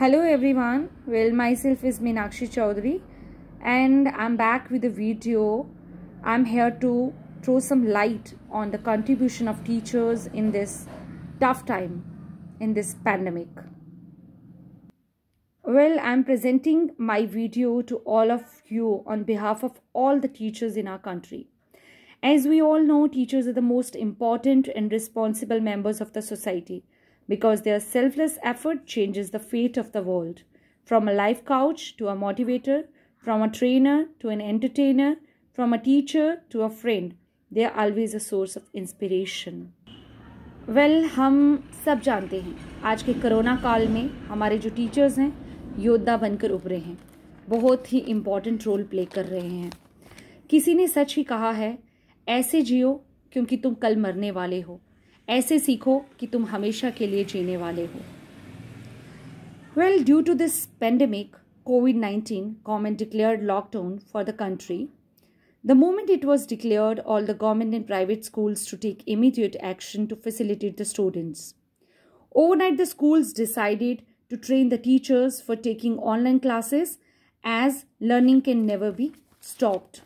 Hello everyone, well myself is Meenakshi Chaudhary and I'm back with a video. I'm here to throw some light on the contribution of teachers in this tough time, in this pandemic. Well, I'm presenting my video to all of you on behalf of all the teachers in our country. As we all know, teachers are the most important and responsible members of the society because their selfless effort changes the fate of the world. From a life coach to a motivator, from a trainer to an entertainer, from a teacher to a friend, they are always a source of inspiration. Well well, हम सब जानते हैं आज के corona काल में हमारे जो टीचर्स हैं योद्धा बनकर उभरे हैं बहुत ही इम्पॉर्टेंट रोल प्ले कर रहे हैं किसी ने सच ही कहा है ऐसे जियो क्योंकि तुम कल मरने वाले हो Well, due to this pandemic, COVID-19, government declared lockdown for the country. The moment it was declared, all the government and private schools to take immediate action to facilitate the students. Overnight, the schools decided to train the teachers for taking online classes as learning can never be stopped.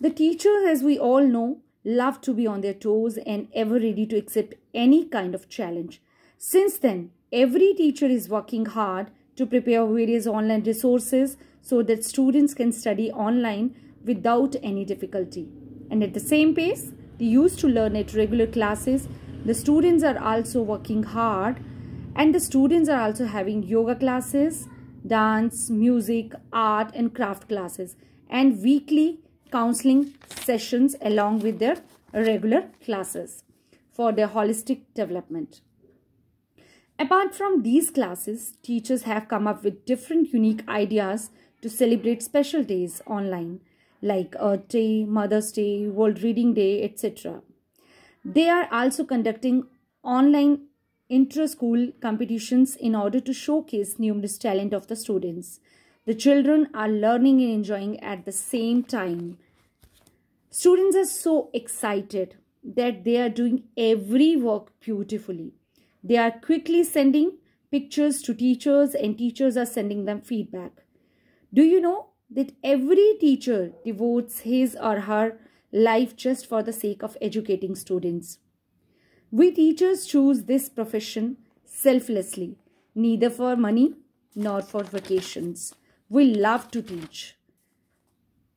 The teachers, as we all know, love to be on their toes and ever ready to accept any kind of challenge. Since then, every teacher is working hard to prepare various online resources so that students can study online without any difficulty. And at the same pace, they used to learn at regular classes. The students are also working hard and the students are also having yoga classes, dance, music, art and craft classes and weekly counseling sessions along with their regular classes for their holistic development. Apart from these classes, teachers have come up with different unique ideas to celebrate special days online like Earth Day, Mother's Day, World Reading Day, etc. They are also conducting online intra-school competitions in order to showcase numerous talent of the students. The children are learning and enjoying at the same time. Students are so excited that they are doing every work beautifully. They are quickly sending pictures to teachers and teachers are sending them feedback. Do you know that every teacher devotes his or her life just for the sake of educating students? We teachers choose this profession selflessly, neither for money nor for vacations. We love to teach.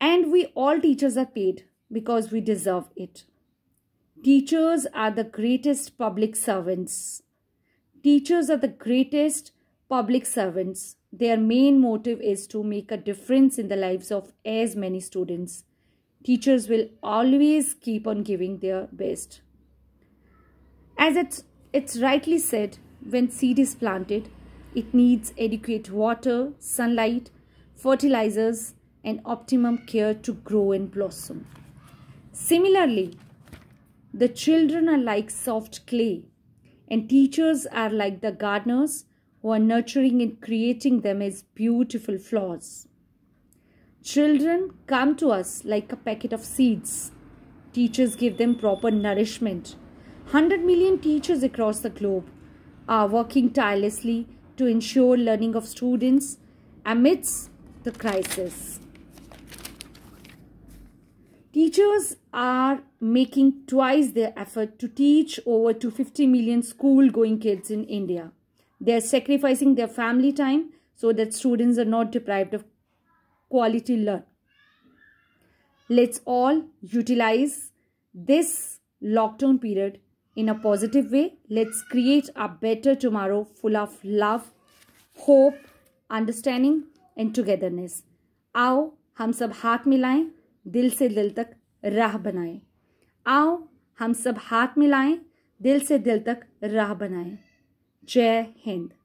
And we all teachers are paid because we deserve it. Teachers are the greatest public servants. Teachers are the greatest public servants. Their main motive is to make a difference in the lives of as many students. Teachers will always keep on giving their best. As it's, it's rightly said, when seed is planted, it needs adequate water, sunlight, fertilizers, and optimum care to grow and blossom. Similarly, the children are like soft clay, and teachers are like the gardeners who are nurturing and creating them as beautiful flowers. Children come to us like a packet of seeds. Teachers give them proper nourishment. 100 million teachers across the globe are working tirelessly to ensure learning of students amidst the crisis. Teachers are making twice their effort to teach over to fifty million school-going kids in India. They are sacrificing their family time so that students are not deprived of quality learn. Let's all utilize this lockdown period in a positive way. Let's create a better tomorrow full of love, hope, understanding, and togetherness आओ हम सब हाथ मिलाएं दिल से दिल तक राह बनाएं आओ हम सब हाथ मिलाएं दिल से दिल तक राह बनाएं जय हिंद